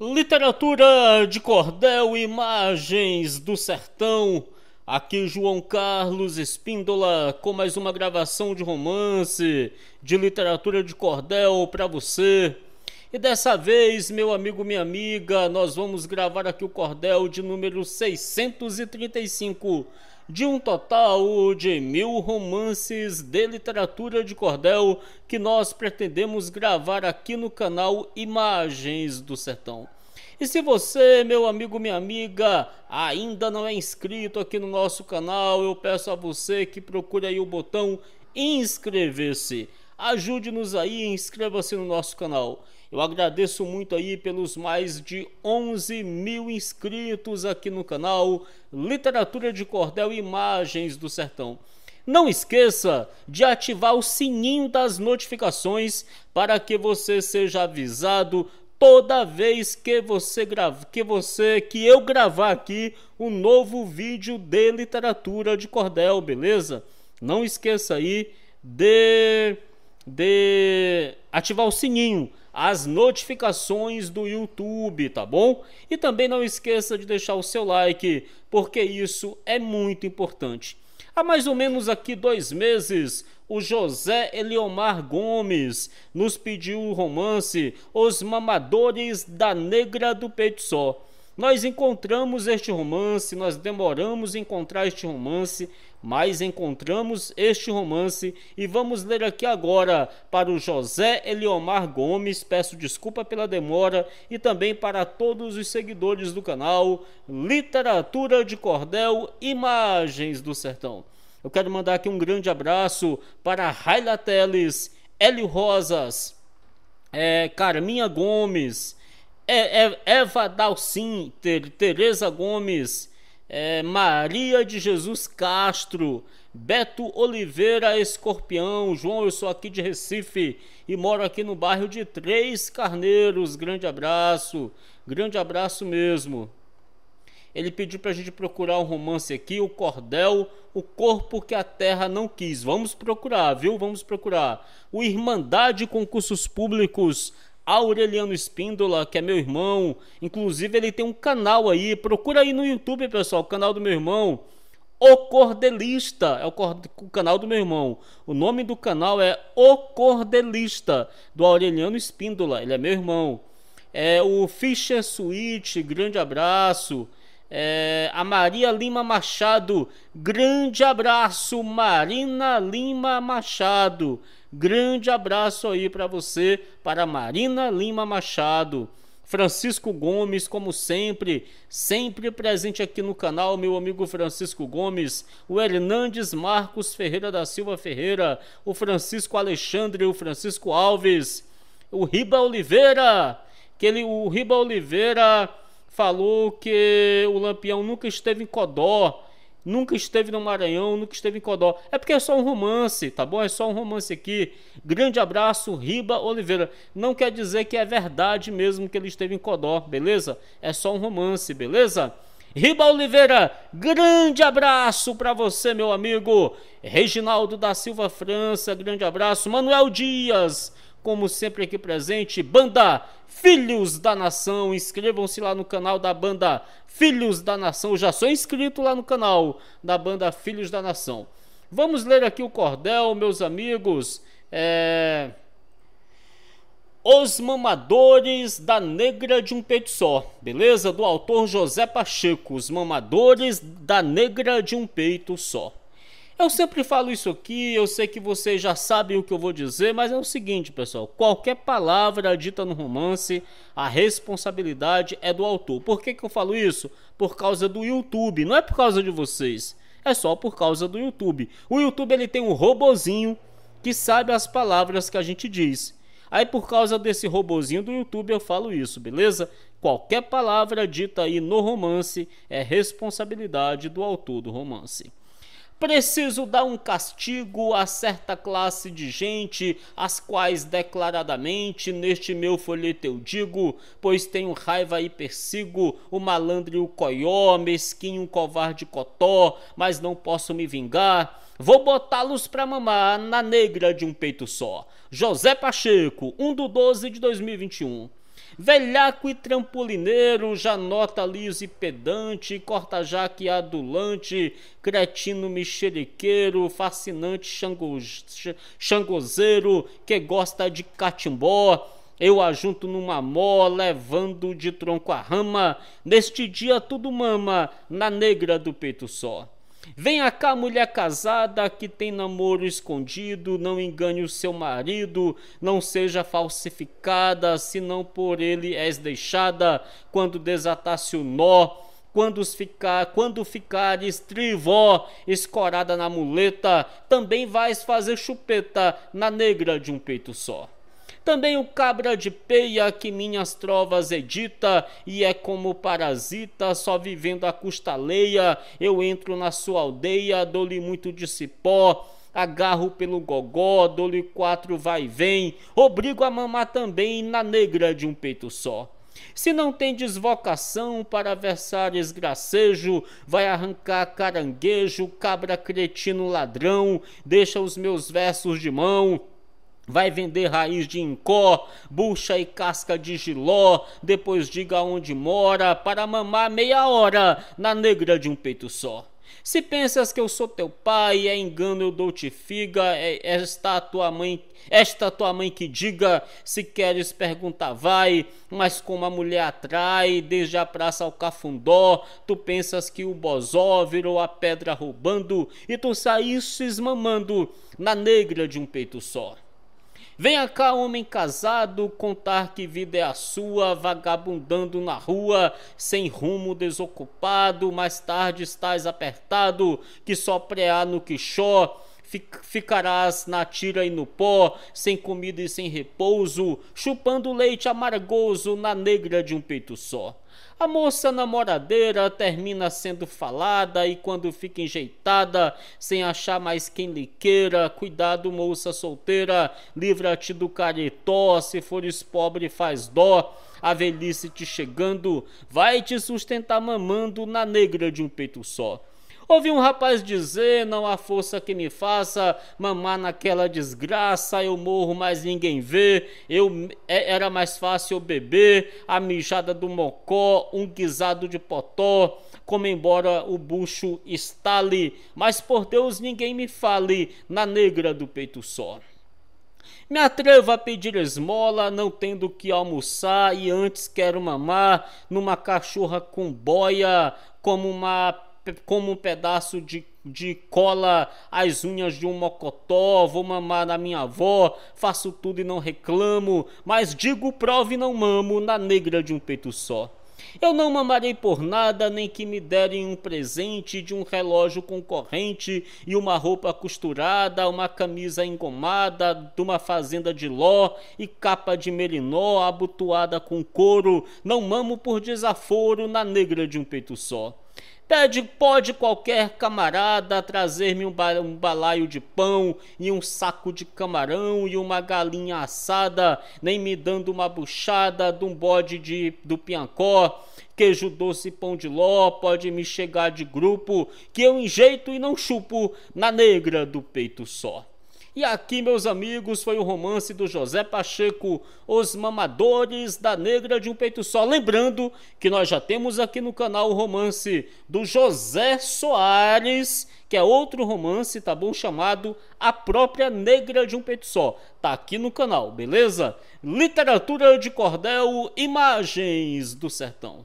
Literatura de cordel, imagens do sertão. Aqui João Carlos Espíndola com mais uma gravação de romance, de literatura de cordel para você. E dessa vez, meu amigo, minha amiga, nós vamos gravar aqui o cordel de número 635 de um total de mil romances de literatura de cordel que nós pretendemos gravar aqui no canal Imagens do Sertão. E se você, meu amigo, minha amiga, ainda não é inscrito aqui no nosso canal, eu peço a você que procure aí o botão inscrever-se. Ajude-nos aí, inscreva-se no nosso canal. Eu agradeço muito aí pelos mais de 11 mil inscritos aqui no canal Literatura de Cordel Imagens do Sertão. Não esqueça de ativar o sininho das notificações para que você seja avisado toda vez que você grava, que você, que eu gravar aqui um novo vídeo de literatura de cordel, beleza? Não esqueça aí de de ativar o sininho, as notificações do YouTube, tá bom? E também não esqueça de deixar o seu like, porque isso é muito importante. Há mais ou menos aqui dois meses, o José Eliomar Gomes nos pediu o romance Os Mamadores da Negra do Peito Só. Nós encontramos este romance, nós demoramos em encontrar este romance, mas encontramos este romance e vamos ler aqui agora para o José Eliomar Gomes. Peço desculpa pela demora e também para todos os seguidores do canal Literatura de Cordel Imagens do Sertão. Eu quero mandar aqui um grande abraço para Raila Teles, Hélio Rosas, é, Carminha Gomes, é, é, Eva Dalcin, Tereza Gomes, é, Maria de Jesus Castro, Beto Oliveira Escorpião, João, eu sou aqui de Recife e moro aqui no bairro de Três Carneiros. Grande abraço, grande abraço mesmo. Ele pediu para a gente procurar um romance aqui, o Cordel, o Corpo que a Terra não quis. Vamos procurar, viu? Vamos procurar. O Irmandade Concursos Públicos, Aureliano Espíndola, que é meu irmão. Inclusive, ele tem um canal aí. Procura aí no YouTube, pessoal, o canal do meu irmão. O Cordelista é o, o, canal do meu irmão. O nome do canal é O Cordelista, do Aureliano Espíndola. Ele é meu irmão. É o Fischer Suite, grande abraço. É, a Maria Lima Machado, grande abraço. Marina Lima Machado, Grande abraço aí para você, para Marina Lima Machado. Francisco Gomes, como sempre, sempre presente aqui no canal, meu amigo Francisco Gomes, o Hernandes Marcos Ferreira da Silva Ferreira, o Francisco Alexandre, o Francisco Alves, o Riba Oliveira, que ele, o Riba Oliveira falou que o Lampião nunca esteve em Codó, nunca esteve no Maranhão, nunca esteve em Codó. É porque é só um romance, tá bom? É só um romance aqui. Grande abraço, Riba Oliveira. Não quer dizer que é verdade mesmo que ele esteve em Codó, beleza? É só um romance, beleza? Riba Oliveira, grande abraço para você, meu amigo. Reginaldo da Silva França, grande abraço. Manuel Dias, como sempre aqui presente, banda Filhos da Nação. Inscrevam-se lá no canal da banda Filhos da Nação. Eu já sou inscrito lá no canal da banda Filhos da Nação. Vamos ler aqui o cordel, meus amigos. É... Os Mamadores da Negra de um Peito Só, beleza? Do autor José Pacheco. Os Mamadores da Negra de um Peito Só. Eu sempre falo isso aqui, eu sei que vocês já sabem o que eu vou dizer, mas é o seguinte, pessoal: qualquer palavra dita no romance, a responsabilidade é do autor. Por que, que eu falo isso? Por causa do YouTube, não é por causa de vocês, é só por causa do YouTube. O YouTube ele tem um robozinho que sabe as palavras que a gente diz. Aí por causa desse robozinho do YouTube eu falo isso, beleza? Qualquer palavra dita aí no romance é responsabilidade do autor do romance. Preciso dar um castigo a certa classe de gente, as quais declaradamente neste meu folheto eu digo, pois tenho raiva e persigo o malandro e o coió, mesquinho, o covarde cotó, mas não posso me vingar. Vou botá-los pra mamar na negra de um peito só. José Pacheco, 1 do 12 de 2021. Velhaco e trampolineiro, janota liso e pedante, corta-jaque adulante, cretino mexeriqueiro, fascinante xango, xangozeiro, que gosta de catimbó. Eu ajunto numa mó, levando de tronco a rama, neste dia tudo mama, na negra do peito só. Venha cá, mulher casada que tem namoro escondido, não engane o seu marido, não seja falsificada, senão por ele és deixada, quando desatasse o nó, quando ficar, quando ficares trivó, escorada na muleta, também vais fazer chupeta na negra de um peito só. Também o cabra de peia que minhas trovas edita e é como parasita, só vivendo a custa leia. Eu entro na sua aldeia, dou-lhe muito de cipó agarro pelo gogó, dou-lhe quatro vai e vem, obrigo a mamar também na negra de um peito só. Se não tendes vocação para versar esgracejo vai arrancar caranguejo, cabra cretino ladrão, deixa os meus versos de mão. Vai vender raiz de incó, bucha e casca de giló, depois diga onde mora, para mamar meia hora na negra de um peito só. Se pensas que eu sou teu pai, é engano eu dou-te figa, é esta tua mãe, esta tua mãe que diga, se queres perguntar vai, mas como a mulher atrai, desde a praça ao cafundó, tu pensas que o bozó virou a pedra roubando, e tu saístes mamando na negra de um peito só. Venha cá, homem casado, contar que vida é a sua, vagabundando na rua, sem rumo, desocupado, mais tarde estás apertado, que só preá no quixó, ficarás na tira e no pó, sem comida e sem repouso, chupando leite amargoso na negra de um peito só. A moça namoradeira termina sendo falada e quando fica enjeitada, sem achar mais quem lhe queira, cuidado, moça solteira, livra-te do caretó, se fores pobre faz dó, a velhice te chegando, vai te sustentar mamando na negra de um peito só. Ouvi um rapaz dizer: Não há força que me faça mamar naquela desgraça. Eu morro, mas ninguém vê. Eu é, Era mais fácil beber a mijada do mocó, um guisado de potó. Como embora o bucho estale, mas por Deus ninguém me fale na negra do peito só. Me atrevo a pedir esmola, não tendo que almoçar, e antes quero mamar numa cachorra com boia, como uma como um pedaço de, de cola as unhas de um mocotó, vou mamar na minha avó, faço tudo e não reclamo, mas digo prove e não mamo na negra de um peito só. Eu não mamarei por nada, nem que me derem um presente de um relógio concorrente e uma roupa costurada, uma camisa engomada de uma fazenda de ló e capa de melinó abotoada com couro. Não mamo por desaforo na negra de um peito só. Pede, pode qualquer camarada trazer-me um, ba um balaio de pão e um saco de camarão e uma galinha assada, nem me dando uma buchada de um bode de, do Piancó, queijo doce e pão de ló, pode me chegar de grupo, que eu enjeito e não chupo na negra do peito só. E aqui, meus amigos, foi o romance do José Pacheco, Os Mamadores da Negra de um Peito Só. Lembrando que nós já temos aqui no canal o romance do José Soares, que é outro romance, tá bom? Chamado A Própria Negra de um Peito Só. Tá aqui no canal, beleza? Literatura de Cordel, Imagens do Sertão.